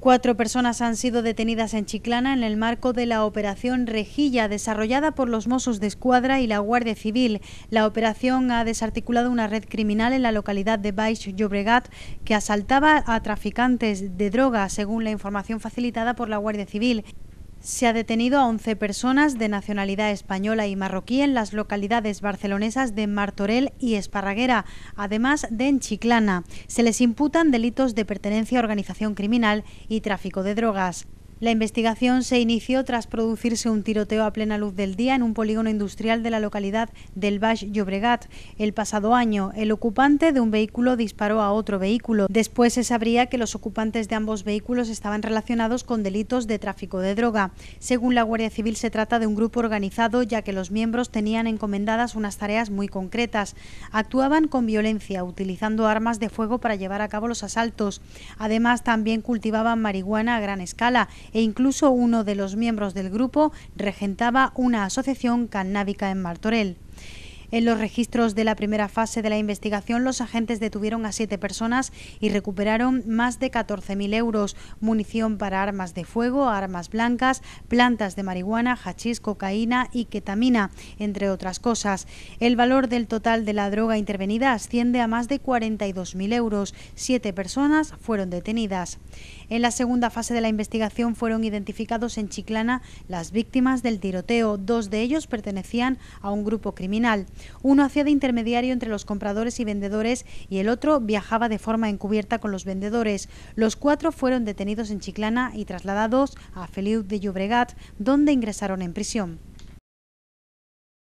Cuatro personas han sido detenidas en Chiclana en el marco de la operación Rejilla, desarrollada por los Mossos de Escuadra y la Guardia Civil. La operación ha desarticulado una red criminal en la localidad de Baix Llobregat que asaltaba a traficantes de drogas, según la información facilitada por la Guardia Civil. Se ha detenido a 11 personas de nacionalidad española y marroquí en las localidades barcelonesas de Martorell y Esparraguera, además de Enchiclana. Se les imputan delitos de pertenencia a organización criminal y tráfico de drogas. La investigación se inició tras producirse un tiroteo a plena luz del día en un polígono industrial de la localidad del Baix Llobregat. El pasado año, el ocupante de un vehículo disparó a otro vehículo. Después se sabría que los ocupantes de ambos vehículos estaban relacionados con delitos de tráfico de droga. Según la Guardia Civil, se trata de un grupo organizado, ya que los miembros tenían encomendadas unas tareas muy concretas. Actuaban con violencia, utilizando armas de fuego para llevar a cabo los asaltos. Además, también cultivaban marihuana a gran escala e incluso uno de los miembros del grupo regentaba una asociación cannábica en Martorell. En los registros de la primera fase de la investigación, los agentes detuvieron a siete personas y recuperaron más de 14.000 euros, munición para armas de fuego, armas blancas, plantas de marihuana, hachís, cocaína y ketamina, entre otras cosas. El valor del total de la droga intervenida asciende a más de 42.000 euros. Siete personas fueron detenidas. En la segunda fase de la investigación fueron identificados en Chiclana las víctimas del tiroteo. Dos de ellos pertenecían a un grupo criminal. Uno hacía de intermediario entre los compradores y vendedores y el otro viajaba de forma encubierta con los vendedores. Los cuatro fueron detenidos en Chiclana y trasladados a Feliu de Llobregat, donde ingresaron en prisión.